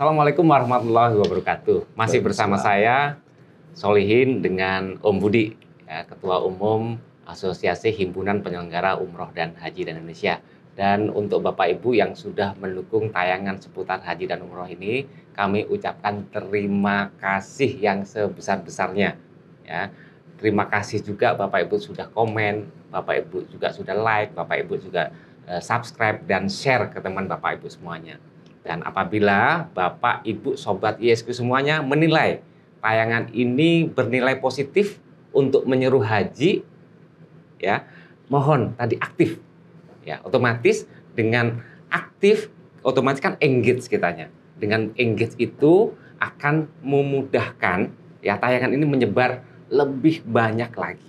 Assalamualaikum warahmatullahi wabarakatuh. Masih bersama saya Solihin dengan Om Budi, ya, Ketua Umum Asosiasi Himpunan Penyelenggara Umroh dan Haji dan Indonesia. Dan untuk Bapak Ibu yang sudah mendukung tayangan seputar haji dan umroh ini, kami ucapkan terima kasih yang sebesar-besarnya. Ya. Terima kasih juga Bapak Ibu sudah komen, Bapak Ibu juga sudah like, Bapak Ibu juga eh, subscribe dan share ke teman Bapak Ibu semuanya. Dan apabila Bapak, Ibu, Sobat ISQ semuanya menilai tayangan ini bernilai positif untuk menyeru haji, ya mohon tadi aktif. Ya, otomatis dengan aktif, otomatis kan engage kitanya. Dengan engage itu akan memudahkan ya tayangan ini menyebar lebih banyak lagi.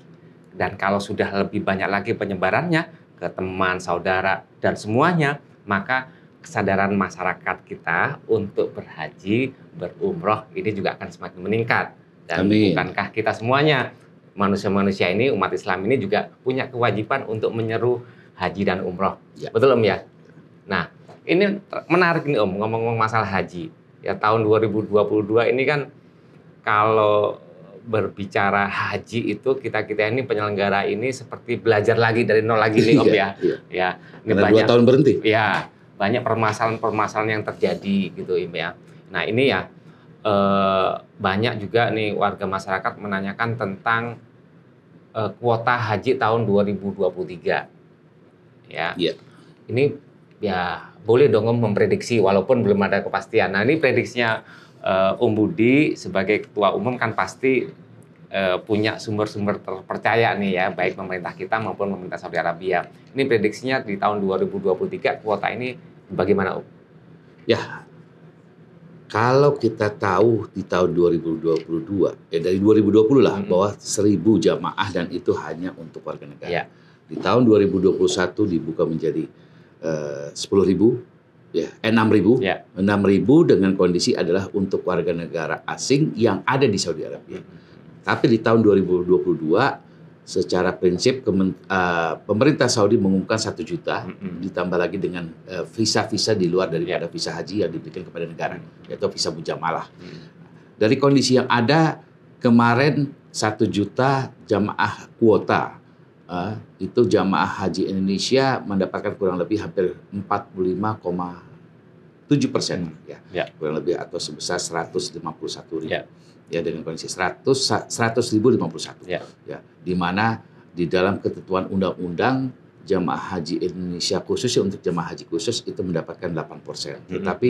Dan kalau sudah lebih banyak lagi penyebarannya ke teman, saudara, dan semuanya, maka kesadaran masyarakat kita untuk berhaji, berumroh ini juga akan semakin meningkat. Dan Amin. bukankah kita semuanya manusia-manusia ini umat Islam ini juga punya kewajiban untuk menyeru haji dan umroh. Ya. Betul Om ya? Nah, ini menarik nih Om ngomong-ngomong masalah haji. Ya tahun 2022 ini kan kalau berbicara haji itu kita kita ini penyelenggara ini seperti belajar lagi dari nol lagi nih om iya, ya. Iya. Ya, ini Karena banyak, dua tahun berhenti. Ya, banyak permasalahan-permasalahan yang terjadi gitu ya. Nah ini ya e, banyak juga nih warga masyarakat menanyakan tentang e, kuota haji tahun 2023 ya. Yeah. Ini ya boleh dong memprediksi walaupun belum ada kepastian. Nah ini prediksinya e, Om Budi sebagai ketua umum kan pasti punya sumber-sumber terpercaya nih ya baik pemerintah kita maupun pemerintah Saudi Arabia. Ini prediksinya di tahun 2023 kuota ini Bagaimana, Om? Ya, kalau kita tahu di tahun 2022, ya dari 2020 lah, mm -hmm. bahwa seribu jamaah dan itu hanya untuk warga negara. Yeah. Di tahun 2021 dibuka menjadi uh, ribu, ya, eh, ribu, ya. enam ribu dengan kondisi adalah untuk warga negara asing yang ada di Saudi Arabia. Tapi di tahun 2022 secara prinsip uh, pemerintah Saudi mengumumkan satu juta mm -hmm. ditambah lagi dengan eh, visa-visa uh, di luar daripada yeah. visa haji yang diberikan kepada negara mm -hmm. yaitu visa mujamalah. Mm -hmm. Dari kondisi yang ada kemarin satu juta jamaah kuota uh, itu jamaah haji Indonesia mendapatkan kurang lebih hampir 45,7 persen mm -hmm. ya yeah. kurang lebih atau sebesar 151 ribu. Yeah ya dengan kondisi 100 100.051 ya. ya di mana di dalam ketentuan undang-undang jemaah haji Indonesia khusus ya, untuk jemaah haji khusus itu mendapatkan 8%. Mm -hmm. Tetapi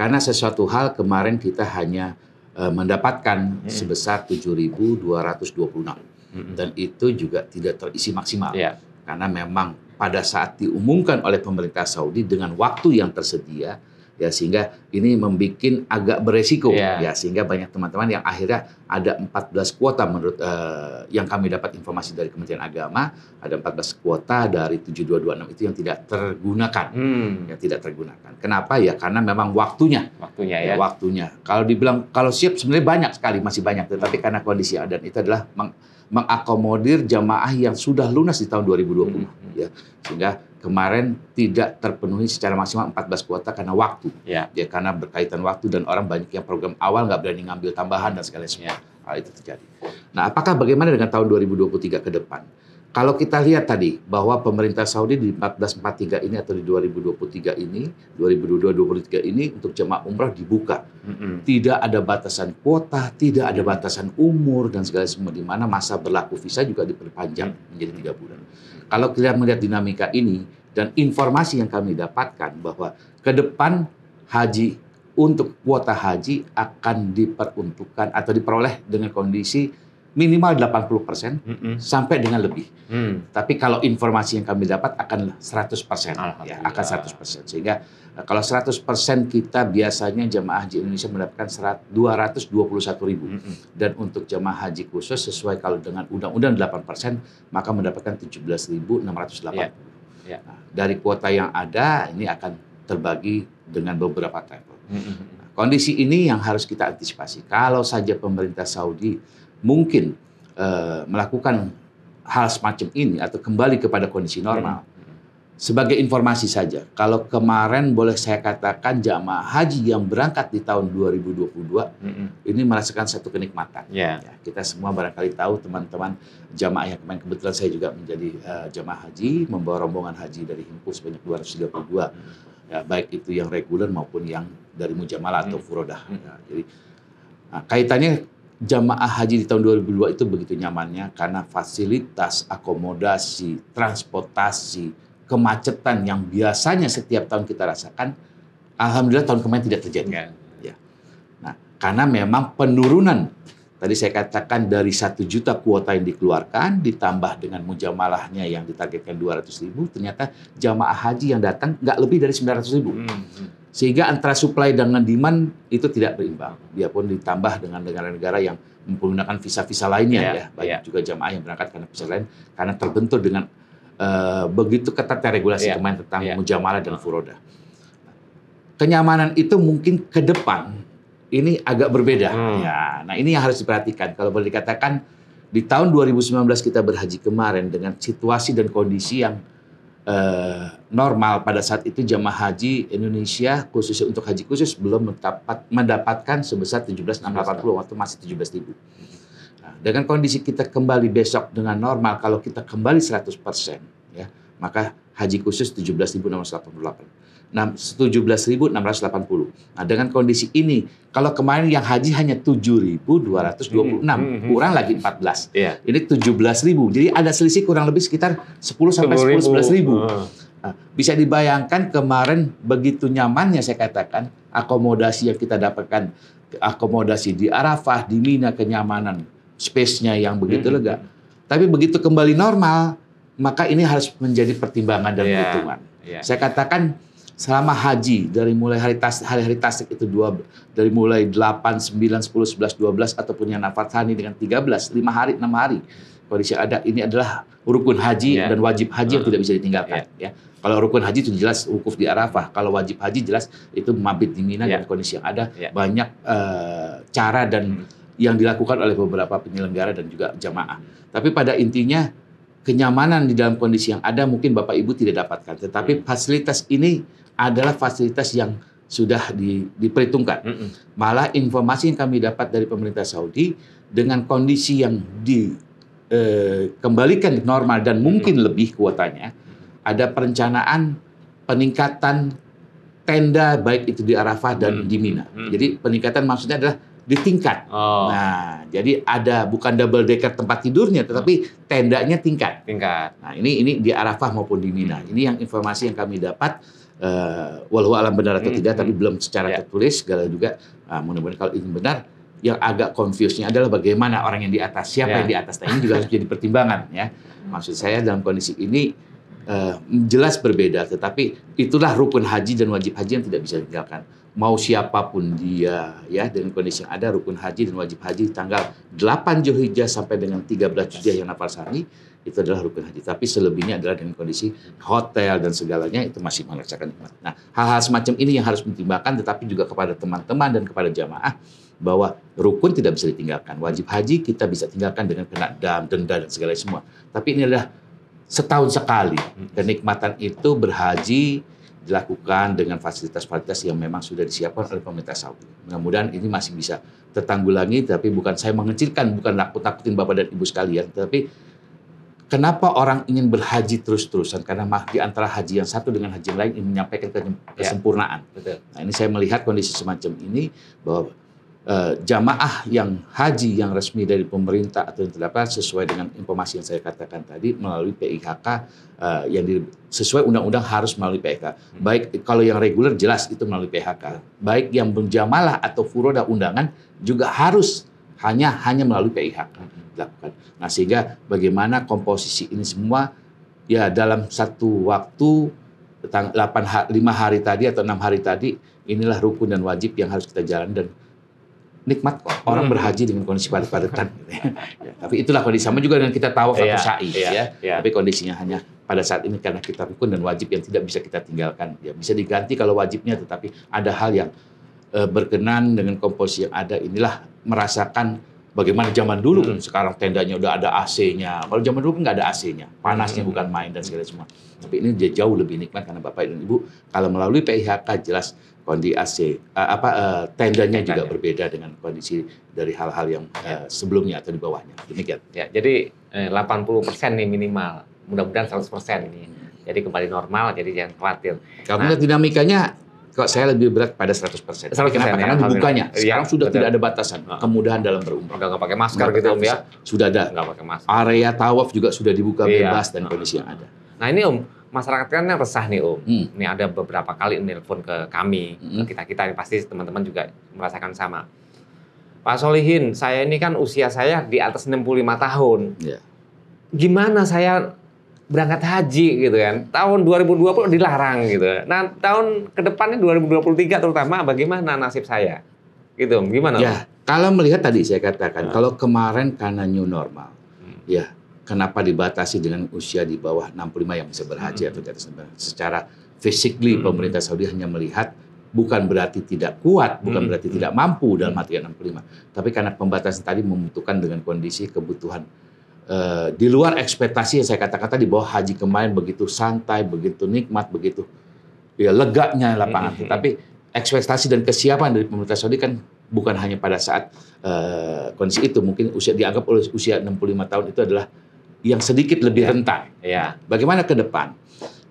karena sesuatu hal kemarin kita hanya uh, mendapatkan mm -hmm. sebesar 7.226. puluh -hmm. Dan itu juga tidak terisi maksimal. Yeah. Karena memang pada saat diumumkan oleh pemerintah Saudi dengan waktu yang tersedia ya sehingga ini membuat agak beresiko yeah. ya sehingga banyak teman-teman yang akhirnya ada 14 kuota menurut uh, yang kami dapat informasi dari Kementerian Agama ada 14 kuota dari 7226 itu yang tidak tergunakan hmm. yang tidak tergunakan kenapa ya karena memang waktunya waktunya ya, ya waktunya kalau dibilang kalau siap sebenarnya banyak sekali masih banyak tetapi hmm. karena kondisi dan itu adalah meng mengakomodir jamaah yang sudah lunas di tahun 2020 hmm, hmm. ya sehingga kemarin tidak terpenuhi secara maksimal 14 kuota karena waktu. Ya. ya karena berkaitan waktu dan orang banyak yang program awal nggak berani ngambil tambahan dan segala macamnya. Hal nah, itu terjadi. Nah, apakah bagaimana dengan tahun 2023 ke depan? Kalau kita lihat tadi bahwa pemerintah Saudi di 1443 ini atau di 2023 ini, 2022-2023 ini untuk jemaah umrah dibuka. Mm -hmm. Tidak ada batasan kuota, tidak ada batasan umur dan segala semua di mana masa berlaku visa juga diperpanjang mm -hmm. menjadi tiga bulan. Kalau kita melihat dinamika ini dan informasi yang kami dapatkan bahwa ke depan haji untuk kuota haji akan diperuntukkan atau diperoleh dengan kondisi minimal 80 persen mm sampai dengan lebih. Mm. Tapi kalau informasi yang kami dapat akan 100 persen, ya, akan 100 persen. Sehingga eh, kalau 100 persen kita biasanya jemaah haji Indonesia mendapatkan 221 ribu. Mm ribu Dan untuk jemaah haji khusus sesuai kalau dengan undang-undang 8 persen, maka mendapatkan 17.680. Yeah. Yeah. Nah, dari kuota yang ada ini akan terbagi dengan beberapa travel. Mm -mm. Kondisi ini yang harus kita antisipasi. Kalau saja pemerintah Saudi mungkin uh, melakukan hal semacam ini atau kembali kepada kondisi normal. Hmm. Sebagai informasi saja, kalau kemarin boleh saya katakan jamaah haji yang berangkat di tahun 2022 mm-hmm. ini merasakan satu kenikmatan. Yeah. Ya, kita semua barangkali tahu teman-teman jamaah yang kemarin kebetulan saya juga menjadi uh, jamaah haji, membawa rombongan haji dari himpun sebanyak 232. Mm-hmm. Ya, baik itu yang reguler maupun yang dari mujamalah mm-hmm. atau hmm. furodah. mm Ya, jadi nah, kaitannya jamaah haji di tahun 2002 itu begitu nyamannya karena fasilitas akomodasi, transportasi, kemacetan yang biasanya setiap tahun kita rasakan, alhamdulillah tahun kemarin tidak terjadi. Ya. ya. Nah, karena memang penurunan tadi saya katakan dari satu juta kuota yang dikeluarkan ditambah dengan mujamalahnya yang ditargetkan 200 ribu, ternyata jamaah haji yang datang nggak lebih dari 900 ribu. Hmm. Sehingga antara supply dengan demand itu tidak berimbang. Biarpun ditambah dengan negara-negara yang menggunakan visa-visa lainnya yeah, ya, banyak yeah. juga jamaah yang berangkat karena visa lain karena terbentur dengan uh, begitu ketatnya regulasi yeah, kemarin tentang yeah. mujamalah dan furoda. Kenyamanan itu mungkin ke depan ini agak berbeda. Hmm. Ya, nah ini yang harus diperhatikan. Kalau boleh dikatakan di tahun 2019 kita berhaji kemarin dengan situasi dan kondisi yang Eh, normal pada saat itu jemaah haji Indonesia khususnya untuk haji khusus belum mendapat, mendapatkan sebesar 17.680 waktu masih 17.000. Nah, dengan kondisi kita kembali besok dengan normal kalau kita kembali 100% ya, maka haji khusus 17.688. 17.680. Nah, dengan kondisi ini, kalau kemarin yang haji hanya 7.226, hmm, hmm, hmm, kurang lagi 14. Yeah. Ini 17.000. Jadi ada selisih kurang lebih sekitar 10 sampai 10 11.000. Uh. Nah, bisa dibayangkan kemarin begitu nyamannya saya katakan, akomodasi yang kita dapatkan, akomodasi di Arafah, di Mina kenyamanan, space-nya yang begitu hmm. lega. Tapi begitu kembali normal, maka ini harus menjadi pertimbangan dan yeah. perhitungan. Yeah. Saya katakan selama haji dari mulai hari tas hari-hari tasik itu dua dari mulai 8 9 10 11 12 ataupun yang nafar tani dengan 13 5 hari 6 hari kondisi ada ini adalah rukun haji yeah. dan wajib haji yang tidak bisa hmm. ditinggalkan yeah. ya. Kalau rukun haji itu jelas wukuf di Arafah, kalau wajib haji jelas itu mabit di Mina yeah. dan ya. kondisi yang ada yeah. banyak uh, cara dan yang dilakukan oleh beberapa penyelenggara dan juga jamaah. Tapi pada intinya kenyamanan di dalam kondisi yang ada mungkin Bapak Ibu tidak dapatkan, tetapi hmm. fasilitas ini adalah fasilitas yang sudah di, diperhitungkan. Mm -mm. Malah informasi yang kami dapat dari pemerintah Saudi dengan kondisi yang dikembalikan eh, normal dan mungkin mm -hmm. lebih kuotanya, ada perencanaan peningkatan tenda baik itu di Arafah dan hmm. di Mina. Hmm. Jadi peningkatan maksudnya adalah ditingkat. Oh. Nah, jadi ada bukan double decker tempat tidurnya tetapi tendanya tingkat. Tingkat. Nah, ini ini di Arafah maupun di Mina. Ini yang informasi yang kami dapat uh, walau alam benar atau hmm, tidak, tapi hmm. belum secara yeah. tertulis. Segala juga uh, mudah-mudahan kalau ingin benar, yang agak confuse-nya adalah bagaimana orang yang di atas, siapa yeah. yang di atas. Nah ini juga harus jadi pertimbangan ya. Maksud saya dalam kondisi ini uh, jelas berbeda, tetapi itulah rukun haji dan wajib haji yang tidak bisa ditinggalkan mau siapapun dia ya dengan kondisi yang ada rukun haji dan wajib haji tanggal 8 Zulhijjah sampai dengan 13 Zulhijjah yang nafar sari itu adalah rukun haji. Tapi selebihnya adalah dengan kondisi hotel dan segalanya itu masih merasakan nikmat. Nah, hal-hal semacam ini yang harus ditimbangkan tetapi juga kepada teman-teman dan kepada jamaah bahwa rukun tidak bisa ditinggalkan. Wajib haji kita bisa tinggalkan dengan kena dam, denda dan segala semua. Tapi ini adalah setahun sekali. Hmm. Kenikmatan itu berhaji dilakukan dengan fasilitas-fasilitas yang memang sudah disiapkan oleh pemerintah Saudi. Mudah-mudahan ini masih bisa tertanggulangi, tapi bukan saya mengecilkan, bukan takut-takutin Bapak dan Ibu sekalian, tapi kenapa orang ingin berhaji terus-terusan? Karena di antara haji yang satu dengan haji yang lain ingin menyampaikan ya. kesempurnaan. Ya, betul. Nah ini saya melihat kondisi semacam ini, bahwa Eh, jamaah yang haji yang resmi dari pemerintah atau yang terdapat sesuai dengan informasi yang saya katakan tadi melalui PIHK uh, eh, yang di, sesuai undang-undang harus melalui PIHK. Hmm. Baik kalau yang reguler jelas itu melalui PIHK. Baik yang berjamalah atau furoda undangan juga harus hanya hanya melalui PIHK hmm. dilakukan. Nah sehingga bagaimana komposisi ini semua ya dalam satu waktu 8 5 hari tadi atau enam hari tadi inilah rukun dan wajib yang harus kita jalan dan nikmat kok orang hmm. berhaji dengan kondisi padat-padatan. ya, tapi itulah kondisi sama juga dengan kita tawaf atau iya, sa'i iya, ya. ya. Tapi kondisinya hanya pada saat ini karena kita rukun dan wajib yang tidak bisa kita tinggalkan. Ya bisa diganti kalau wajibnya tetapi ada hal yang eh, berkenan dengan komposisi yang ada inilah merasakan Bagaimana zaman dulu hmm. kan sekarang tendanya udah ada AC-nya. Kalau zaman dulu kan nggak ada AC-nya, panasnya hmm. bukan main dan segala semua. Tapi ini jauh lebih nikmat karena bapak dan ibu kalau melalui PIHK jelas kondisi AC uh, apa uh, e, tendanya, tendanya juga berbeda dengan kondisi dari hal-hal yang uh, sebelumnya atau di bawahnya demikian ya jadi eh, 80 persen nih minimal mudah-mudahan 100 persen ini hmm. jadi kembali normal jadi jangan khawatir kamu nah, lihat dinamikanya kalau saya lebih berat pada 100%. 100% Kenapa? Ya, Karena dibukanya. Sekarang ya, sudah betul. tidak ada batasan. Nah. Kemudahan dalam berumrah. Enggak, enggak pakai masker gitu Om ya. Sudah ada. Enggak pakai masker. Area tawaf juga sudah dibuka iya. bebas dan kondisi yang ada. Nah ini Om, masyarakat kan resah nih Om. Hmm. Ini ada beberapa kali nelpon ke kami, hmm. ke kita-kita. pasti teman-teman juga merasakan sama. Pak Solihin, saya ini kan usia saya di atas 65 tahun. Yeah. Gimana saya berangkat haji gitu kan. Tahun 2020 dilarang gitu. Nah, tahun ke kedepannya 2023 terutama bagaimana nasib saya? Gitu, gimana? Ya, kalau melihat tadi saya katakan, hmm. kalau kemarin karena new normal, hmm. ya kenapa dibatasi dengan usia di bawah 65 yang bisa berhaji hmm. atau tidak? atas secara physically hmm. pemerintah Saudi hanya melihat bukan berarti tidak kuat, bukan hmm. berarti hmm. tidak mampu dalam artian 65, tapi karena pembatasan tadi membutuhkan dengan kondisi kebutuhan Eh, di luar ekspektasi yang saya katakan tadi bahwa haji kemarin begitu santai, begitu nikmat, begitu ya leganya lapangan. Mm -hmm. Tapi ekspektasi dan kesiapan dari pemerintah Saudi kan bukan hanya pada saat uh, kondisi itu, mungkin usia dianggap oleh usia 65 tahun itu adalah yang sedikit lebih yeah. rentan. Yeah. Bagaimana ke depan?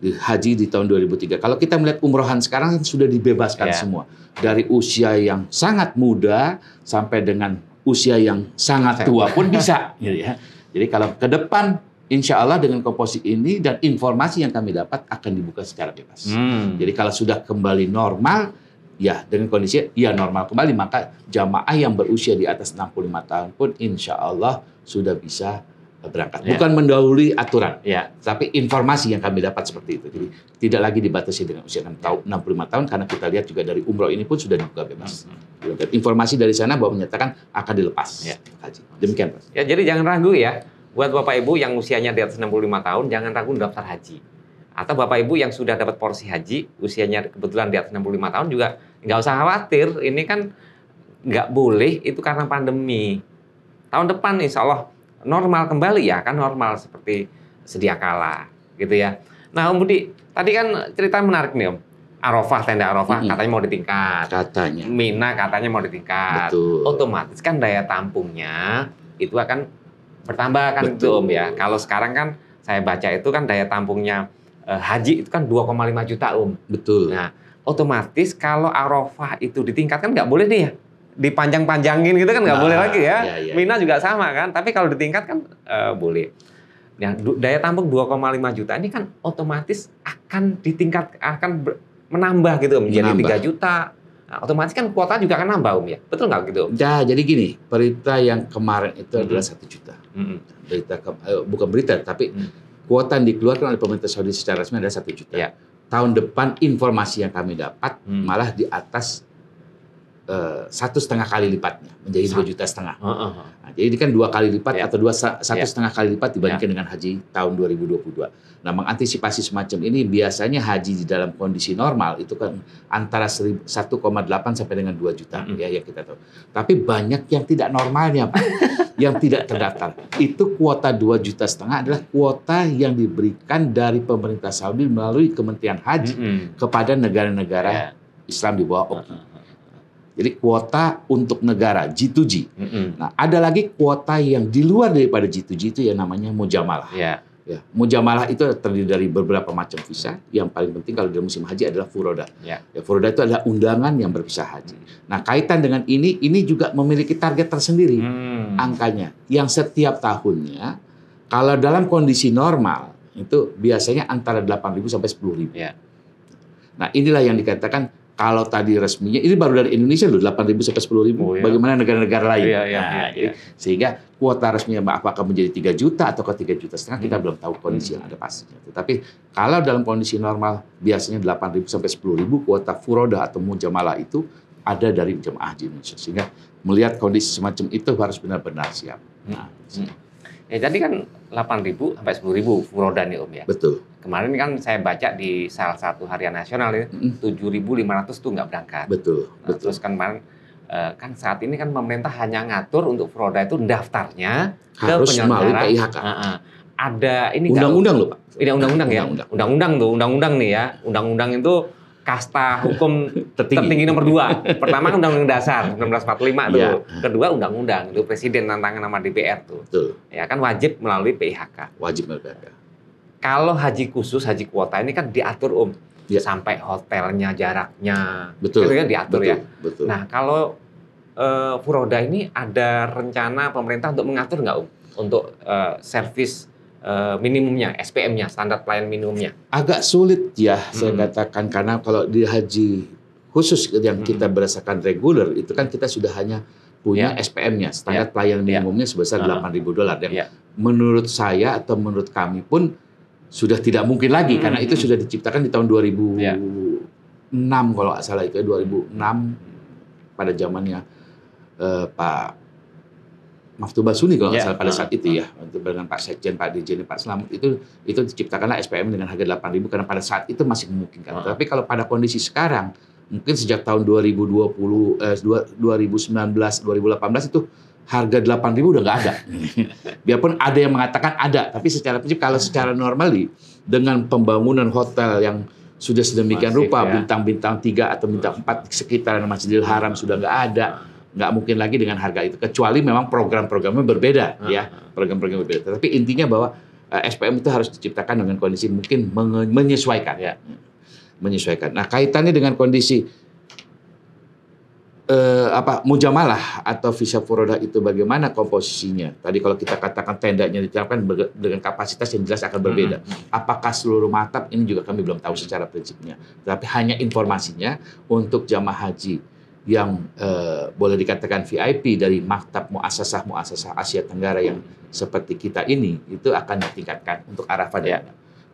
Di haji di tahun 2003. Kalau kita melihat umrohan sekarang kan sudah dibebaskan yeah. semua dari usia yang sangat muda sampai dengan usia yang sangat tua pun bisa gitu ya. Jadi kalau ke depan Insya Allah dengan komposisi ini dan informasi yang kami dapat akan dibuka secara bebas. Hmm. Jadi kalau sudah kembali normal, ya dengan kondisi ya normal kembali, maka jamaah yang berusia di atas 65 tahun pun insya Allah sudah bisa berangkat. Ya. Bukan mendahului aturan, ya tapi informasi yang kami dapat seperti itu. Jadi tidak lagi dibatasi dengan usia 6 tahun, 65 tahun karena kita lihat juga dari umroh ini pun sudah dibuka bebas. -hmm. hmm. Informasi dari sana bahwa menyatakan akan dilepas ya. haji. Demikian Pak. Ya, jadi jangan ragu ya buat Bapak Ibu yang usianya di atas 65 tahun jangan ragu daftar haji. Atau Bapak Ibu yang sudah dapat porsi haji usianya kebetulan di atas 65 tahun juga nggak usah khawatir. Ini kan nggak boleh itu karena pandemi. Tahun depan insya Allah normal kembali ya kan normal seperti sedia kala gitu ya. Nah Om Budi tadi kan cerita menarik nih Om. Arafah tenda Arafah hmm. katanya mau ditingkat. Katanya. Mina katanya mau ditingkat. Betul. Otomatis kan daya tampungnya itu akan bertambah kan Betul. Om ya. Kalau sekarang kan saya baca itu kan daya tampungnya eh, haji itu kan 2,5 juta Om. Betul. Nah, otomatis kalau Arafah itu ditingkatkan nggak boleh nih ya dipanjang-panjangin gitu kan nggak nah, boleh lagi ya. Iya, iya. Mina iya. juga sama kan, tapi kalau ditingkat kan uh, boleh. Yang daya tampung 2,5 juta ini kan otomatis akan ditingkat akan menambah gitu menjadi menambah. 3 juta. Nah, otomatis kan kuota juga akan nambah Om ya. Betul nggak gitu? Ya, jadi gini, berita yang kemarin itu mm -hmm. adalah 1 juta. Mm -hmm. Berita ke, eh, bukan berita tapi mm -hmm. kuota yang dikeluarkan oleh pemerintah Saudi secara resmi adalah satu juta. Yeah. Tahun depan informasi yang kami dapat -hmm. malah di atas Eh, satu setengah kali lipatnya menjadi dua juta setengah. Nah, jadi ini kan dua kali lipat yeah. atau dua ya. satu yeah. setengah kali lipat dibandingkan yeah. dengan haji tahun 2022. Nah mengantisipasi semacam ini biasanya haji di dalam kondisi normal itu kan antara 1,8 sampai dengan 2 juta mm ya ya kita tahu. Tapi banyak yang tidak normalnya pak, yang tidak terdaftar. Itu kuota 2 juta setengah adalah kuota yang diberikan dari pemerintah Saudi melalui Kementerian Haji mm -hmm. kepada negara-negara yeah. Islam di bawah OKI. Uh -huh. Jadi kuota untuk negara G2G. Mm -hmm. Nah, ada lagi kuota yang di luar daripada G2G itu yang namanya mujamalah. Yeah. Ya, mujamalah itu terdiri dari beberapa macam visa. Yang paling penting kalau di musim haji adalah furoda. Ya. ya furoda itu adalah undangan yang berpisah haji. Nah, kaitan dengan ini, ini juga memiliki target tersendiri hmm. angkanya. Yang setiap tahunnya, kalau dalam kondisi normal, itu biasanya antara 8.000 sampai 10.000. Ya. Nah, inilah yang dikatakan kalau tadi resminya ini baru dari Indonesia loh ribu sampai 10.000 oh, iya. bagaimana negara-negara lain iya, iya, nah, iya, jadi, iya. sehingga kuota resminya apakah menjadi 3 juta atau ke 3 juta setengah hmm. kita belum tahu kondisi hmm. yang ada hmm. pastinya tetapi kalau dalam kondisi normal biasanya ribu sampai ribu kuota furoda atau mujamalah itu ada dari jemaah haji Indonesia sehingga melihat kondisi semacam itu harus benar-benar siap hmm. nah, hmm. Ya jadi kan 8.000 sampai 10.000 furoda nih Om ya. Betul. Kemarin kan saya baca di salah satu harian nasional ya, mm. 7.500 tuh nggak berangkat. Betul, nah, betul. Terus kan kemarin eh, kan saat ini kan pemerintah hanya ngatur untuk furoda itu daftarnya harus ke melalui PIHK. Uh -uh. Ada ini undang-undang loh Pak. Ini undang-undang ya. Undang-undang tuh, undang-undang nih ya. Undang-undang itu kasta hukum tertinggi, tertinggi nomor dua. Pertama Undang-Undang Dasar 1945 iya. tuh. Yeah. Kedua Undang-Undang itu Presiden tantangan nama DPR tuh. tuh. Ya kan wajib melalui PIHK. Wajib melalui PIHK. Kalau haji khusus, haji kuota ini kan diatur om. Yeah. Sampai hotelnya, jaraknya. Betul. Itu kan diatur ya. betul, ya. Betul. Nah kalau uh, Furoda ini ada rencana pemerintah untuk mengatur nggak om? Untuk uh, servis Eh, minimumnya, SPM-nya, standar pelayan minimumnya? Agak sulit ya hmm. saya katakan karena kalau di haji khusus yang kita hmm. berdasarkan reguler itu kan kita sudah hanya punya yeah. SPM-nya, standar yeah. pelayanan ya. minimumnya yeah. sebesar delapan ribu dolar. Yang yeah. menurut saya atau menurut kami pun sudah tidak mungkin lagi hmm. karena itu hmm. sudah diciptakan di tahun 2006 ya. yeah. kalau nggak salah itu 2006 ya, pada zamannya uh, Pak Maftu basuni kalau yeah. salah pada saat itu ya untuk dengan Pak Sekjen, Pak Dirjen, Pak Selam, itu itu diciptakanlah SPM dengan harga 8.000 karena pada saat itu masih memungkinkan. Tapi kalau pada kondisi sekarang mungkin sejak tahun 2020 eh, 2019 2018 itu harga 8.000 udah nggak ada. Biarpun ada yang mengatakan ada, tapi secara prinsip kalau secara normali dengan pembangunan hotel yang sudah sedemikian Masif, rupa ya. bintang-bintang ya. tiga atau bintang empat sekitaran Masjidil Haram sudah nggak ada nggak mungkin lagi dengan harga itu kecuali memang program-programnya berbeda uh, ya ah. program-program berbeda tapi intinya bahwa uh, eh, SPM itu harus diciptakan dengan kondisi mungkin menyesuaikan ya menyesuaikan nah kaitannya dengan kondisi uh, apa mujamalah atau visa furoda itu bagaimana komposisinya tadi kalau kita katakan tendanya diterapkan dengan kapasitas yang jelas akan berbeda -huh. Hmm, hmm. apakah seluruh matap ini juga kami belum tahu secara prinsipnya tapi hanya informasinya untuk jamaah haji yang eh, boleh dikatakan VIP dari maktab muasasah-muasasah Asia Tenggara yang seperti kita ini itu akan ditingkatkan untuk Arafah ya.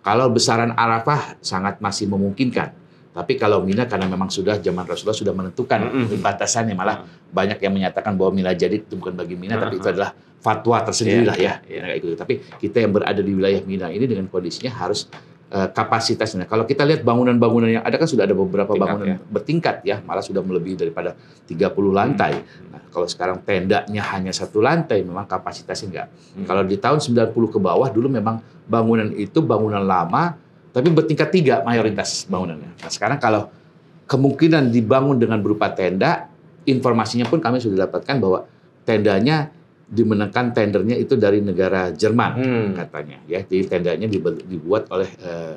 Kalau besaran Arafah sangat masih memungkinkan. Tapi kalau Mina karena memang sudah zaman Rasulullah sudah menentukan mm -hmm. batasannya malah mm-hmm. banyak yang menyatakan bahwa mina jadi itu bukan bagi Mina mm-hmm. tapi itu adalah fatwa tersendiri yeah. lah ya. Yeah. Iya. Gitu. Tapi kita yang berada di wilayah Mina ini dengan kondisinya harus Eh, kapasitasnya. Kalau kita lihat bangunan-bangunan yang ada kan sudah ada beberapa Tingkat, bangunan ya. bertingkat ya, malah sudah melebihi daripada 30 hmm. lantai. Hmm. Nah, kalau sekarang tendanya hanya satu lantai, memang kapasitasnya enggak. Hmm. Kalau di tahun 90 ke bawah dulu memang bangunan itu bangunan lama, tapi bertingkat tiga mayoritas bangunannya. Nah, sekarang kalau kemungkinan dibangun dengan berupa tenda, informasinya pun kami sudah dapatkan bahwa tendanya dimenangkan tendernya itu dari negara Jerman hmm. katanya ya jadi tendernya dibuat oleh uh,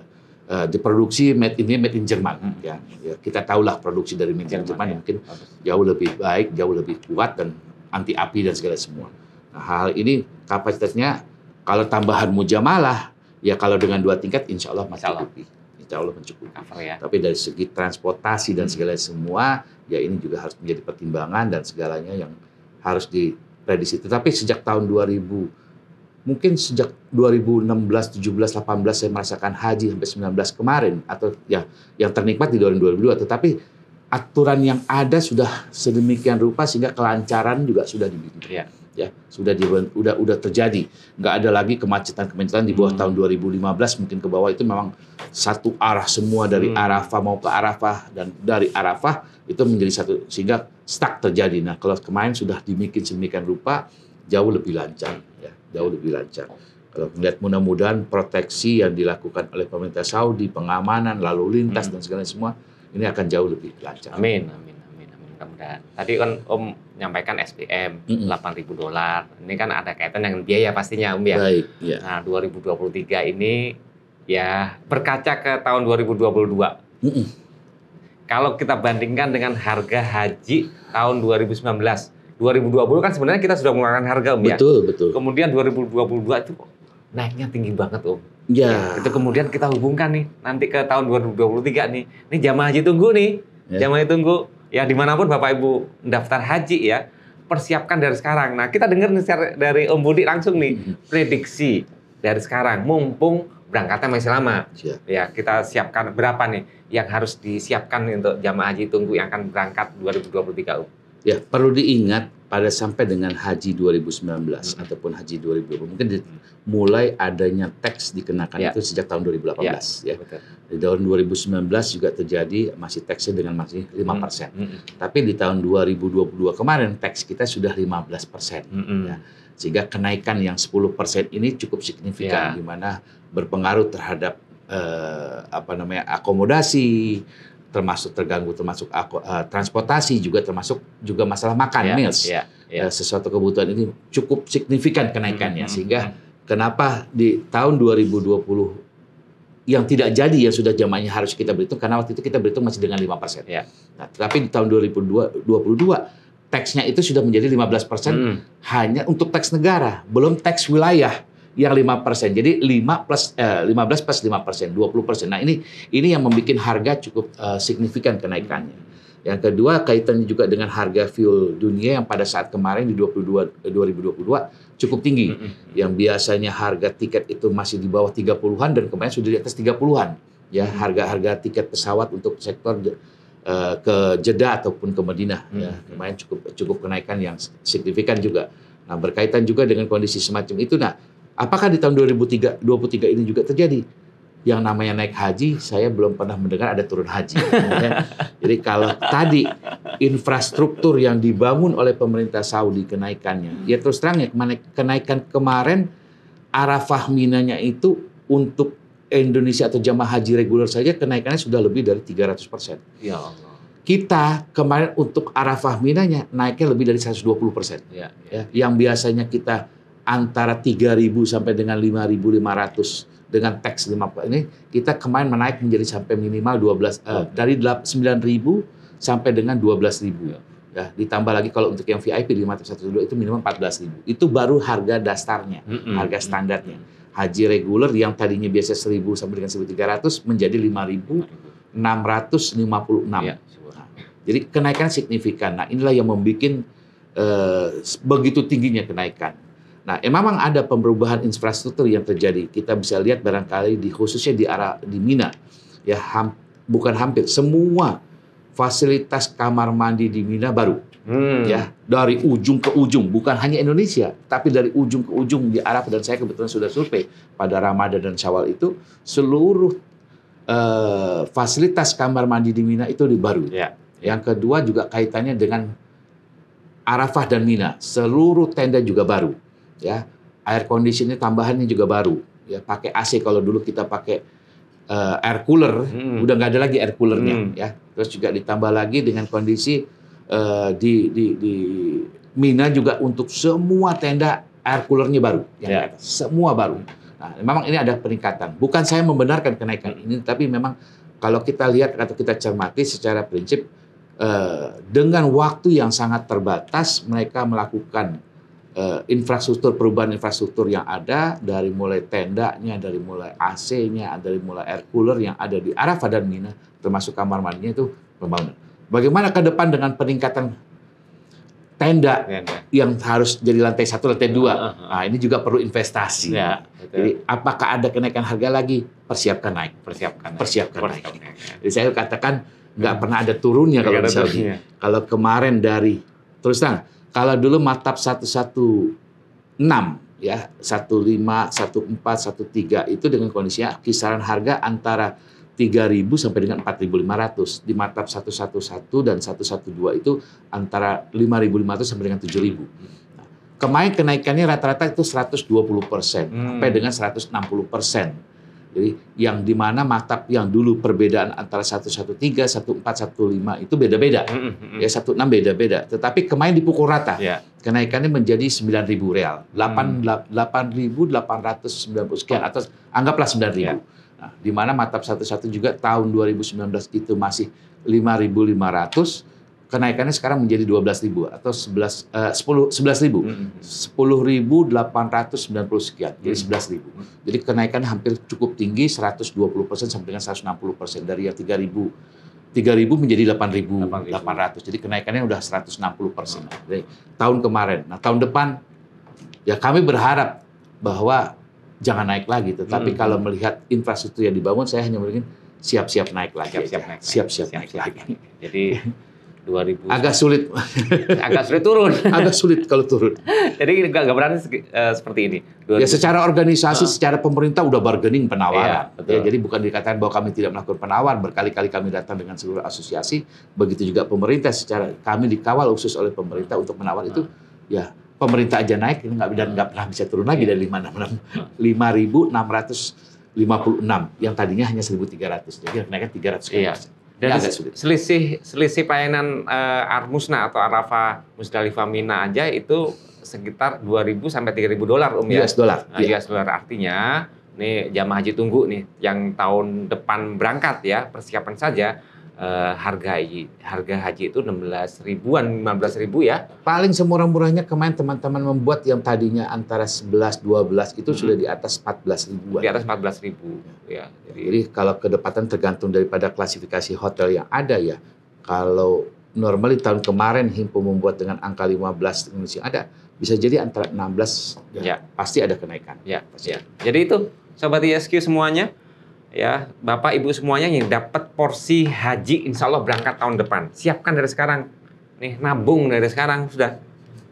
uh, diproduksi made in made in Jerman hmm. ya. ya kita tahulah produksi dari made in Jerman, Jerman ya. mungkin jauh lebih baik jauh lebih kuat dan anti api dan segala semua nah, hal ini kapasitasnya kalau tambahan mujamalah ya kalau dengan dua tingkat insya Allah masih lebih insya Allah mencukupi. ya. Tapi dari segi transportasi dan hmm. segala semua, ya ini juga harus menjadi pertimbangan dan segalanya yang harus di prediksi. Tetapi sejak tahun 2000, mungkin sejak 2016, 17, 18 saya merasakan haji sampai 19 kemarin atau ya yang ternikmat di 2022. Tetapi aturan yang ada sudah sedemikian rupa sehingga kelancaran juga sudah dibikin. Ya ya sudah di, udah udah terjadi nggak ada lagi kemacetan kemacetan di bawah hmm. tahun 2015 mungkin ke bawah itu memang satu arah semua dari hmm. Arafah mau ke Arafah dan dari Arafah itu menjadi satu sehingga stuck terjadi nah kalau kemarin sudah dimikin sedemikian rupa jauh lebih lancar ya jauh lebih lancar kalau melihat mudah-mudahan proteksi yang dilakukan oleh pemerintah Saudi pengamanan lalu lintas hmm. dan segala semua ini akan jauh lebih lancar amin amin mudah-mudahan. Tadi kan Om nyampaikan SPM delapan ribu dolar. Ini kan ada kaitan dengan biaya pastinya Om ya. Baik, ya. Nah, 2023 ini ya berkaca ke tahun 2022. Mm dua. Kalau kita bandingkan dengan harga haji tahun 2019, 2020 kan sebenarnya kita sudah mengeluarkan harga Om betul, ya. Betul, betul. Kemudian 2022 itu naiknya tinggi banget Om. Ya. ya. Itu kemudian kita hubungkan nih nanti ke tahun 2023 nih. Ini jamaah haji tunggu nih. Ya. Jamaah haji tunggu ya dimanapun Bapak Ibu daftar haji ya, persiapkan dari sekarang. Nah, kita dengar nih dari Om Budi langsung nih mm-hmm. prediksi dari sekarang, mumpung berangkatnya masih lama. Siap. Ya, kita siapkan berapa nih yang harus disiapkan untuk jamaah haji tunggu yang akan berangkat 2023 Ya, perlu diingat pada sampai dengan haji 2019 hmm. ataupun haji 2020 mungkin di, mulai adanya teks dikenakan ya. itu sejak tahun 2018 ya. ya. Di tahun 2019 juga terjadi masih teksnya dengan masih 5%. Hmm. Hmm. Tapi di tahun 2022 kemarin teks kita sudah 15% hmm. ya. Sehingga kenaikan yang 10% ini cukup signifikan ya. di mana berpengaruh terhadap eh, apa namanya akomodasi termasuk terganggu termasuk aku, uh, transportasi juga termasuk juga masalah makan yeah, meals yeah, ya, ya. yeah. Uh, sesuatu kebutuhan ini cukup signifikan kenaikannya mm -hmm. sehingga hmm. kenapa di tahun 2020 yang tidak jadi yang sudah zamannya harus kita berhitung karena waktu itu kita berhitung masih dengan 5%. persen. Ya. Nah, tapi di tahun 2022 teksnya itu sudah menjadi 15% persen hmm. hanya untuk teks negara, belum teks wilayah yang lima persen. Jadi lima plus eh, 15 plus 5 persen, 20 persen. Nah ini ini yang membuat harga cukup eh, signifikan kenaikannya. Yang kedua kaitannya juga dengan harga fuel dunia yang pada saat kemarin di 22 2022 eh, cukup tinggi. Mm -hmm. Yang biasanya harga tiket itu masih di bawah 30-an dan kemarin sudah di atas 30-an. Ya, harga-harga tiket pesawat untuk sektor uh, ke Jeddah ataupun ke Madinah -hmm. ya, kemarin cukup cukup kenaikan yang signifikan juga. Nah, berkaitan juga dengan kondisi semacam itu nah Apakah di tahun 2023 ini juga terjadi? Yang namanya naik haji, saya belum pernah mendengar ada turun haji. Jadi kalau tadi infrastruktur yang dibangun oleh pemerintah Saudi kenaikannya, ya terus terang ya kenaikan kemarin Arafah Minanya itu untuk Indonesia atau jamaah haji reguler saja kenaikannya sudah lebih dari 300 persen. Ya Allah kita kemarin untuk arafah minanya naiknya lebih dari 120 persen. Ya, ya. Ya, yang biasanya kita antara 3.000 sampai dengan 5.500 dengan teks 50 ini kita kemarin menaik menjadi sampai minimal 12 eh, dari 9.000 sampai dengan 12.000 ya. ya ditambah lagi kalau untuk yang VIP 512 itu minimal 14.000 itu baru harga dasarnya mm -hmm. harga standarnya haji reguler yang tadinya biasa 1.000 sampai dengan 1.300 menjadi 5.656 ya, nah, jadi kenaikan signifikan nah inilah yang membuat eh, begitu tingginya kenaikan Nah, emang eh, memang ada perubahan infrastruktur yang terjadi. Kita bisa lihat barangkali di khususnya di arah di Mina, ya ham, bukan hampir semua fasilitas kamar mandi di Mina baru. Hmm. Ya, dari ujung ke ujung, bukan hanya Indonesia, tapi dari ujung ke ujung di Arab dan saya kebetulan sudah survei pada Ramadan dan Syawal itu seluruh eh, fasilitas kamar mandi di Mina itu baru. Ya. Yang kedua juga kaitannya dengan Arafah dan Mina, seluruh tenda juga baru ya air conditionnya tambahannya juga baru ya pakai AC kalau dulu kita pakai uh, air cooler hmm. udah nggak ada lagi air coolernya hmm. ya terus juga ditambah lagi dengan kondisi uh, di, di di Mina juga untuk semua tenda air coolernya baru yang yeah. semua baru nah memang ini ada peningkatan bukan saya membenarkan kenaikan hmm. ini tapi memang kalau kita lihat atau kita cermati secara prinsip uh, dengan waktu yang sangat terbatas mereka melakukan Eh, infrastruktur perubahan infrastruktur yang ada dari mulai tendanya, dari mulai AC-nya, dari mulai air cooler yang ada di Arafah dan Mina, termasuk kamar mandinya itu pembangunan. Bagaimana ke depan dengan peningkatan tenda, yang harus jadi lantai satu, lantai dua. Ah, ah, ah. Nah ini juga perlu investasi. Ya, Jadi apakah ada kenaikan harga lagi? Persiapkan naik. Persiapkan. Naik. Persiapkan, Persiapkan naik. naik. Ya. Jadi saya katakan nggak pernah ada turunnya kalau misalnya. Kalau kemarin dari terus terang kalau dulu matap 116 ya, 15, 14, 13 itu dengan kondisinya kisaran harga antara 3.000 sampai dengan 4.500. Di matap 111 dan 112 itu antara 5.500 sampai dengan 7.000. Nah, kemarin kenaikannya rata-rata itu 120 persen, hmm. sampai dengan 160 persen. Jadi yang dimana mana maktab yang dulu perbedaan antara 113, 14, 15 itu beda-beda. Mm -hmm. Ya 16 beda-beda. Tetapi kemarin dipukul rata. Yeah. Kenaikannya menjadi 9.000 real. 8.890 hmm. sekian atau anggaplah 9.000. Yeah. Nah, di mana maktab 11 juga tahun 2019 itu masih 5.500 kenaikannya sekarang menjadi ribu atau 11 uh, 10 11.000. Mm -hmm. 10.890 sekian. Mm -hmm. Jadi mm-hmm. ribu. Jadi kenaikan hampir cukup tinggi 120% sampai dengan 160% dari yang 3.000 3.000 menjadi 8.800. Jadi kenaikannya udah 160 persen hmm. dari tahun kemarin. Nah tahun depan ya kami berharap bahwa jangan naik lagi. Tetapi hmm. kalau melihat infrastruktur yang dibangun, saya hanya mungkin siap-siap naik lagi. Siap-siap naik. Siap-siap naik, naik lagi. Jadi 2000 agak sulit agak sulit turun agak sulit kalau turun jadi nggak berani uh, seperti ini 2000. ya secara organisasi uh. secara pemerintah udah bargaining penawaran iya, betul. ya jadi bukan dikatakan bahwa kami tidak melakukan penawaran berkali-kali kami datang dengan seluruh asosiasi begitu juga pemerintah secara kami dikawal khusus oleh pemerintah untuk menawar uh. itu ah. ya pemerintah aja naik ini nggak dan nggak pernah bisa turun lagi iya. dari lima lima ribu enam ratus lima puluh enam yang tadinya hanya seribu tiga ratus. jadi naiknya 300 ratus. iya. Dan ya, selisih selisih pelayanan uh, Armusna atau Arafa Musdalifah Mina aja itu sekitar 2000 sampai 3000 dolar Om ya. US dollar. Uh, nah, iya. US dollar artinya nih jamaah haji tunggu nih yang tahun depan berangkat ya, persiapan saja uh, harga haji harga haji itu 16 ribuan 15 ribu ya paling semurah-murahnya kemarin teman-teman membuat yang tadinya antara 11 12 itu hmm. sudah di atas 14 ribuan di atas 14 ribu ya, jadi, jadi kalau kedepatan tergantung daripada klasifikasi hotel yang ada ya kalau normally tahun kemarin himpun membuat dengan angka 15 Indonesia ada bisa jadi antara 16 ya, ya. pasti ada kenaikan ya pasti ya. jadi itu sobat ISQ semuanya ya Bapak Ibu semuanya yang dapat porsi haji insya Allah berangkat tahun depan siapkan dari sekarang nih nabung dari sekarang sudah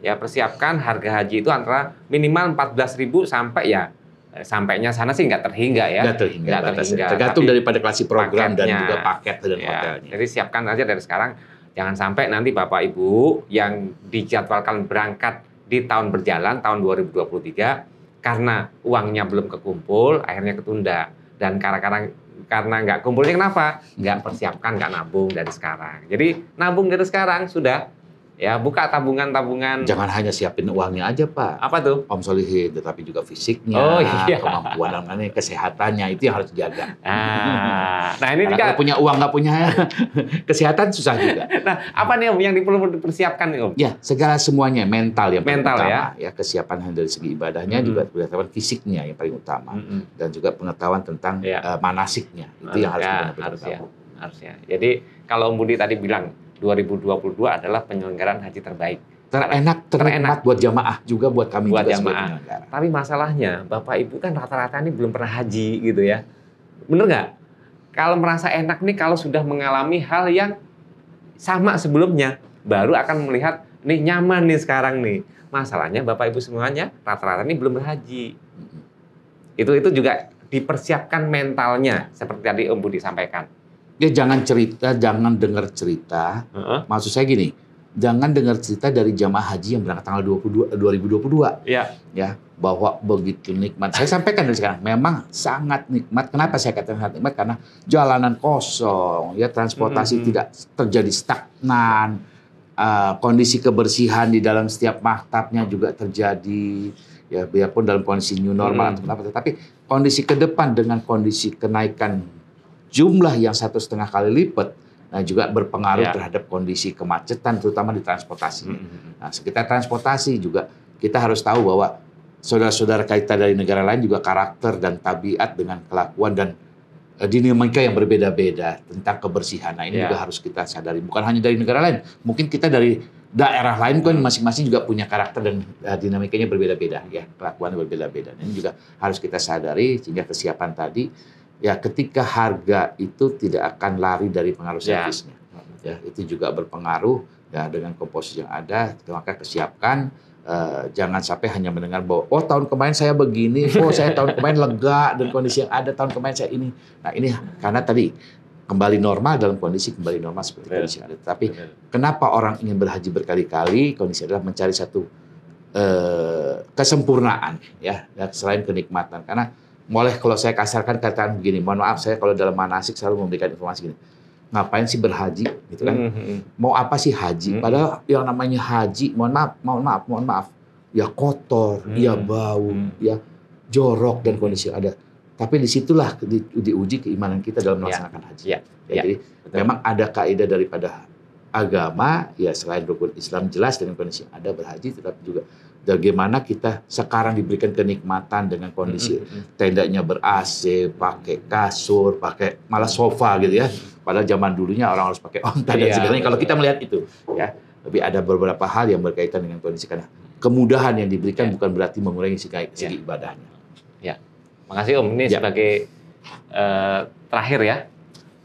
ya persiapkan harga haji itu antara minimal 14.000 sampai ya eh, sampainya sana sih nggak terhingga ya nggak terhingga, nggak terhingga. tergantung daripada kelas program paketnya, dan juga paket dan ya, hotelnya jadi siapkan aja dari sekarang jangan sampai nanti Bapak Ibu yang dijadwalkan berangkat di tahun berjalan tahun 2023 karena uangnya belum kekumpul akhirnya ketunda dan kadang-kadang karena nggak kumpulnya kenapa? Nggak persiapkan, nggak nabung dari sekarang. Jadi nabung dari sekarang sudah Ya, buka tabungan-tabungan. Jangan hanya siapin uangnya aja, Pak. Apa tuh? Om Solihin, tetapi juga fisiknya, oh, iya. kemampuan namanya, kesehatannya itu yang harus dijaga. Ah, nah ini juga punya uang nggak punya kesehatan susah juga. Nah, apa nih Om yang perlu dipersiapkan nih Om? Ya, segala semuanya mental yang mental paling utama, ya. ya kesiapan dari segi ibadahnya mm -hmm. juga pengetahuan fisiknya yang paling utama mm -hmm. dan juga pengetahuan tentang yeah. Ya. uh, manasiknya itu yang harus ya, benar ya, harus Ya harusnya. Jadi kalau Om Budi tadi bilang 2022 adalah penyelenggaraan haji terbaik. Terenak, terenak buat jamaah juga buat kami buat juga jamaah. Tapi masalahnya Bapak Ibu kan rata-rata ini belum pernah haji gitu ya. Bener nggak? Kalau merasa enak nih kalau sudah mengalami hal yang sama sebelumnya baru akan melihat nih nyaman nih sekarang nih. Masalahnya Bapak Ibu semuanya rata-rata ini belum berhaji. Itu itu juga dipersiapkan mentalnya seperti tadi Om Budi sampaikan. Ya jangan cerita, jangan dengar cerita. Uh-huh. Maksud saya gini, jangan dengar cerita dari jamaah haji yang berangkat tanggal 22, 2022. Ya. Ya, bahwa begitu nikmat. Saya sampaikan dari sekarang, memang sangat nikmat. Kenapa saya katakan sangat nikmat? Karena jalanan kosong, ya transportasi mm-hmm. tidak terjadi stagnan. Uh, kondisi kebersihan di dalam setiap maktabnya juga terjadi ya biarpun dalam kondisi new normal mm-hmm. tapi kondisi ke depan dengan kondisi kenaikan jumlah yang satu setengah kali lipat nah juga berpengaruh ya. terhadap kondisi kemacetan terutama di transportasi. Hmm, hmm, hmm. Nah, sekitar transportasi juga kita harus tahu bahwa saudara-saudara kita dari negara lain juga karakter dan tabiat dengan kelakuan dan eh, dinamika yang berbeda-beda tentang kebersihan. Nah ini ya. juga harus kita sadari. Bukan hanya dari negara lain, mungkin kita dari daerah lain kan masing-masing juga punya karakter dan eh, dinamikanya berbeda-beda, ya kelakuannya berbeda-beda. Ini juga harus kita sadari sehingga kesiapan tadi ya ketika harga itu tidak akan lari dari pengaruh ya. servisnya. Ya. itu juga berpengaruh ya dengan komposisi yang ada, maka kesiapkan Uh, jangan sampai hanya mendengar bahwa oh tahun kemarin saya begini, oh saya tahun kemarin lega dan kondisi yang ada tahun kemarin saya ini. Nah ini karena tadi kembali normal dalam kondisi kembali normal seperti Benar. kondisi ada. Tapi Benar. kenapa orang ingin berhaji berkali-kali? Kondisi adalah mencari satu uh, kesempurnaan ya, selain kenikmatan. Karena boleh kalau saya kasarkan katakan begini, mohon maaf saya kalau dalam manasik selalu memberikan informasi gini. Ngapain sih berhaji gitu kan? Mm -hmm. Mau apa sih haji? Mm -hmm. Padahal yang namanya haji, mohon maaf, mohon maaf, mohon maaf. Ya kotor, mm -hmm. ya bau, mm -hmm. ya jorok dan kondisi ada. Tapi disitulah di, diuji keimanan kita dalam ya. melaksanakan yeah. haji. Ya. Ya, yeah. Jadi Betul. memang ada kaidah daripada agama ya selain rukun Islam jelas dengan kondisi yang ada berhaji tetapi juga bagaimana kita sekarang diberikan kenikmatan dengan kondisi tendanya ber AC, pakai kasur, pakai malah sofa gitu ya. Padahal zaman dulunya orang harus pakai onta dan iya, sebagainya. Kalau kita melihat itu ya, tapi ada beberapa hal yang berkaitan dengan kondisi karena kemudahan yang diberikan ya. bukan berarti mengurangi segi, ya. segi ibadahnya. Ya, makasih Om. Ini ya. sebagai uh, terakhir ya,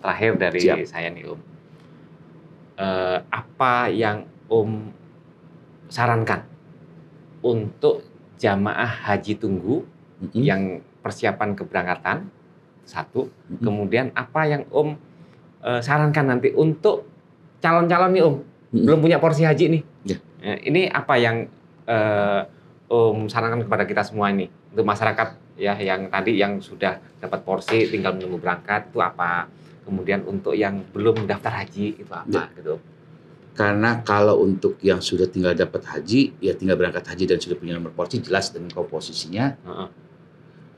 terakhir dari Siap. saya nih Om eh, apa yang Om sarankan untuk jamaah haji tunggu mm-hmm. yang persiapan keberangkatan satu, mm-hmm. kemudian apa yang Om eh, sarankan nanti untuk calon-calon nih Om mm-hmm. belum punya porsi haji nih, yeah. Ya. ini apa yang eh, Om sarankan kepada kita semua ini untuk masyarakat ya yang tadi yang sudah dapat porsi tinggal menunggu berangkat itu apa? Kemudian untuk yang belum daftar haji itu apa nah, gitu? Karena kalau untuk yang sudah tinggal dapat haji, ya tinggal berangkat haji dan sudah punya nomor porsi jelas dengan komposisinya. Uh -uh.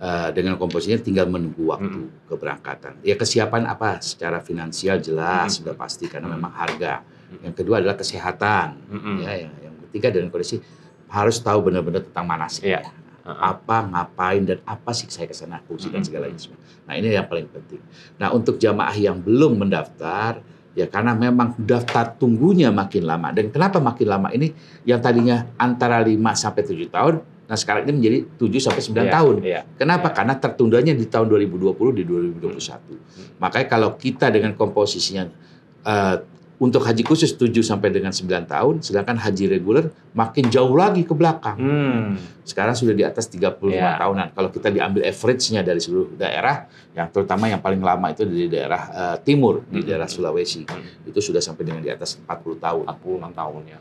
Uh, dengan komposisinya tinggal menunggu waktu mm. keberangkatan. Ya kesiapan apa secara finansial jelas mm. sudah pasti karena mm. memang harga. Yang kedua adalah kesehatan. Mm Ya, yang, yang ketiga dengan kondisi harus tahu benar-benar tentang manasik. Yeah apa ngapain dan apa sih saya ke sana fungsi dan segalanya semua. Nah ini yang paling penting. Nah untuk jamaah yang belum mendaftar ya karena memang daftar tunggunya makin lama dan kenapa makin lama ini yang tadinya antara 5 sampai tujuh tahun nah sekarang ini menjadi 7 sampai 9 yeah, tahun. Yeah, Kenapa? Yeah. Karena tertundanya di tahun 2020 di 2021. Hmm. Makanya kalau kita dengan komposisinya uh, untuk haji khusus 7 sampai dengan 9 tahun, sedangkan haji reguler makin jauh lagi ke belakang. Hmm. Sekarang sudah di atas 35 yeah. tahunan. Kalau kita diambil average-nya dari seluruh daerah, yang terutama yang paling lama itu di daerah uh, timur, hmm. di daerah Sulawesi, hmm. itu sudah sampai dengan di atas 40 tahun. 46 tahun ya.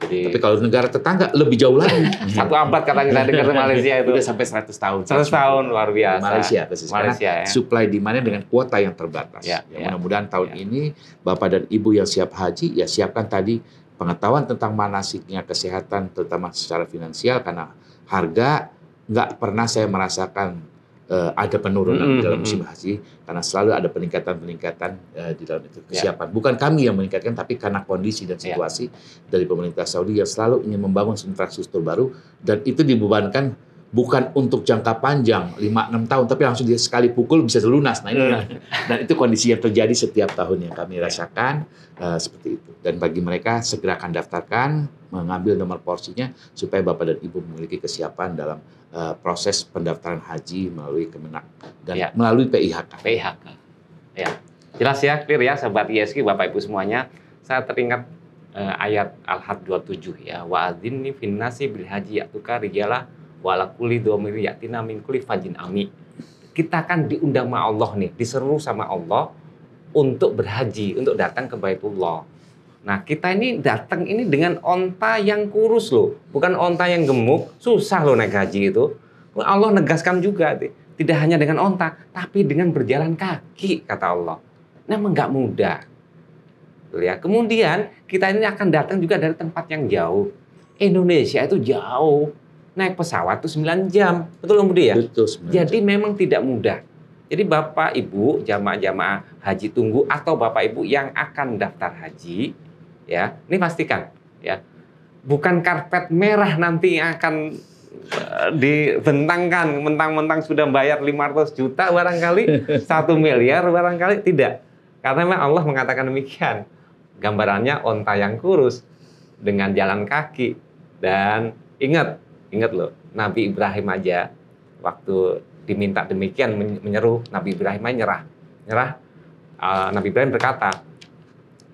Jadi, Tapi kalau negara tetangga lebih jauh lagi. Satu abad kata kita dengar Malaysia itu. Udah sampai 100 tahun. 100 tahun luar biasa. Malaysia persis. Malaysia, ya. supply demandnya dengan kuota yang terbatas. Ya, ya, ya. Mudah-mudahan tahun ya. ini Bapak dan Ibu yang siap haji ya siapkan tadi pengetahuan tentang manasiknya kesehatan terutama secara finansial karena harga nggak pernah saya merasakan uh, ada penurunan mm -hmm. dalam musim haji karena selalu ada peningkatan-peningkatan uh, di dalam itu kesiapan. Yeah. Bukan kami yang meningkatkan tapi karena kondisi dan ya. situasi yeah. dari pemerintah Saudi yang selalu ingin membangun infrastruktur baru dan itu dibebankan bukan untuk jangka panjang 5-6 tahun tapi langsung dia sekali pukul bisa lunas nah ini mm. dan itu kondisi yang terjadi setiap tahun yang kami ya. rasakan uh, seperti itu dan bagi mereka segerakan daftarkan mengambil nomor porsinya supaya bapak dan ibu memiliki kesiapan dalam Eh, proses pendaftaran haji melalui Kemenak dan ya. melalui PIHK. PIHK. Ya. Jelas ya, clear ya sahabat ISG Bapak Ibu semuanya. Saya teringat eh, ayat Al-Had 27 ya. Wa adzinni finnasi bil haji yatuka rijalah wala kulli dhamir yatina min kulli fajin ami. Kita kan diundang sama Allah nih, diseru sama Allah untuk berhaji, untuk datang ke Baitullah. Nah, kita ini datang ini dengan onta yang kurus loh, bukan onta yang gemuk. Susah loh naik haji itu. Allah negaskan juga, tidak hanya dengan onta, tapi dengan berjalan kaki, kata Allah. Memang nggak mudah. Ya. Kemudian kita ini akan datang juga dari tempat yang jauh. Indonesia itu jauh. Naik pesawat itu 9 jam. Betul Om Budi ya? Betul, jam. Jadi memang tidak mudah. Jadi Bapak Ibu jamaah-jamaah haji tunggu atau Bapak Ibu yang akan daftar haji, ya ini pastikan ya bukan karpet merah nanti yang akan eh, dibentangkan mentang-mentang sudah bayar 500 juta barangkali satu miliar barangkali tidak karena memang Allah mengatakan demikian gambarannya onta yang kurus dengan jalan kaki dan ingat ingat loh Nabi Ibrahim aja waktu diminta demikian menyeru Nabi Ibrahim aja nyerah nyerah eh, Nabi Ibrahim berkata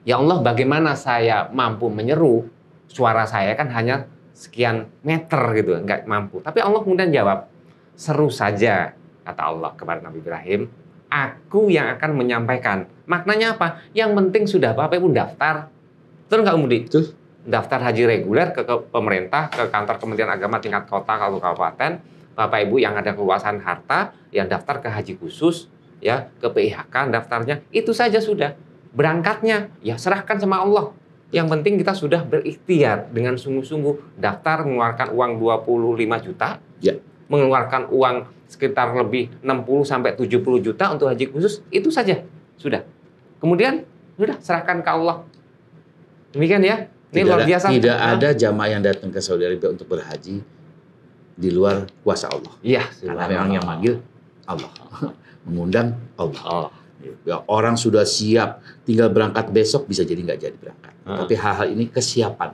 ya Allah bagaimana saya mampu menyeru suara saya kan hanya sekian meter gitu nggak mampu tapi Allah kemudian jawab seru saja kata Allah kepada Nabi Ibrahim aku yang akan menyampaikan maknanya apa yang penting sudah Bapak Ibu daftar terus nggak mudik? terus daftar haji reguler ke, ke pemerintah ke kantor Kementerian Agama tingkat kota atau kabupaten Bapak Ibu yang ada keluasan harta yang daftar ke haji khusus ya ke PIHK daftarnya itu saja sudah berangkatnya ya serahkan sama Allah. Yang penting kita sudah berikhtiar dengan sungguh-sungguh daftar mengeluarkan uang 25 juta, ya. mengeluarkan uang sekitar lebih 60 sampai 70 juta untuk haji khusus, itu saja. Sudah. Kemudian sudah serahkan ke Allah. Demikian ya. Ini tidak luar biasa. Ada, tidak nah. ada jamaah yang datang ke Saudi Arabia untuk berhaji di luar kuasa Allah. Iya, karena memang Allah. yang manggil Allah. Mengundang Allah. Allah. Ya, orang sudah siap tinggal berangkat besok bisa jadi nggak jadi berangkat. Uh ah. -huh. Tapi hal-hal ini kesiapan,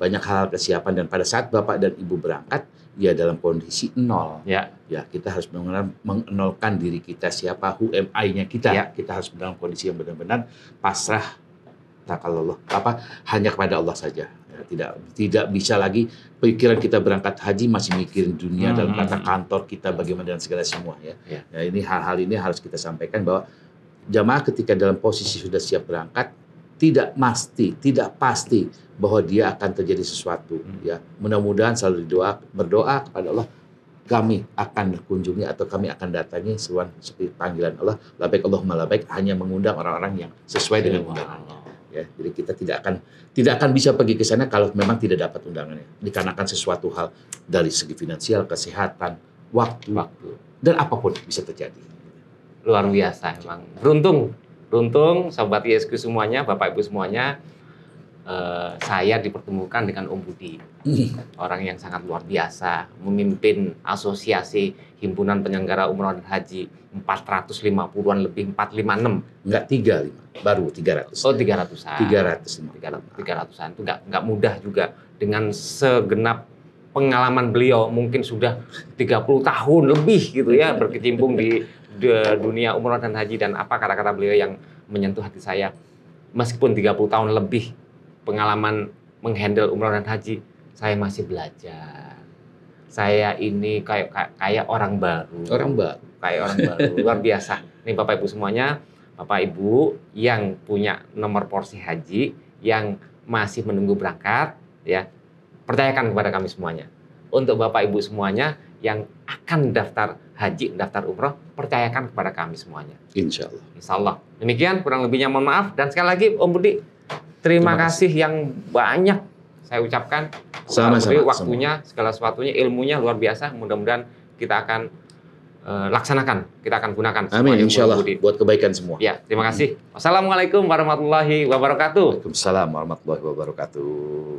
banyak hal kesiapan dan pada saat bapak dan ibu berangkat ya dalam kondisi nol. Ya, ya kita harus mengenal, mengenolkan diri kita siapa who am I-nya kita. Ya. Kita harus dalam kondisi yang benar-benar pasrah Allah apa hanya kepada Allah saja. Ya, tidak tidak bisa lagi pikiran kita berangkat haji masih mikirin dunia hmm. dalam kata kantor kita bagaimana dan segala semua ya. Ya, ya ini hal-hal ini harus kita sampaikan bahwa jamaah ketika dalam posisi sudah siap berangkat tidak pasti, tidak pasti bahwa dia akan terjadi sesuatu hmm. ya. Mudah-mudahan selalu didoa berdoa kepada Allah kami akan kunjungi atau kami akan datangi seruan seperti panggilan Allah labaik Allahumma labaik hanya mengundang orang-orang yang sesuai dengan iya. undangannya ya jadi kita tidak akan tidak akan bisa pergi ke sana kalau memang tidak dapat undangannya dikarenakan sesuatu hal dari segi finansial kesehatan waktu, waktu. dan apapun bisa terjadi luar biasa emang. Beruntung, beruntung sobat ISQ semuanya, Bapak Ibu semuanya, eh, saya dipertemukan dengan Om Budi. Hmm. Orang yang sangat luar biasa, memimpin asosiasi himpunan penyelenggara umroh dan haji 450-an lebih 456. Enggak 35, baru 300. Oh, 300-an. 300. 300-an 300 itu enggak enggak mudah juga dengan segenap pengalaman beliau mungkin sudah 30 tahun lebih gitu ya berkecimpung di dunia umroh dan haji dan apa kata-kata beliau yang menyentuh hati saya. Meskipun 30 tahun lebih pengalaman menghandle umroh dan haji, saya masih belajar. Saya ini kayak kayak orang baru. Orang baru. Kayak orang baru. Luar biasa. ini Bapak Ibu semuanya, Bapak Ibu yang punya nomor porsi haji yang masih menunggu berangkat ya. Percayakan kepada kami semuanya. Untuk Bapak Ibu semuanya yang akan daftar haji, daftar umroh, percayakan kepada kami semuanya. Insya Allah. Insya Allah. Demikian kurang lebihnya mohon maaf. Dan sekali lagi Om Budi, terima, terima kasih. kasih yang banyak saya ucapkan. Sama-sama. Waktunya, sama. segala sesuatunya, ilmunya luar biasa. Mudah-mudahan kita akan uh, laksanakan, kita akan gunakan. Amin, insya Allah. Budi. Buat kebaikan semua. Ya, terima kasih. Wassalamualaikum warahmatullahi wabarakatuh. Waalaikumsalam warahmatullahi wabarakatuh.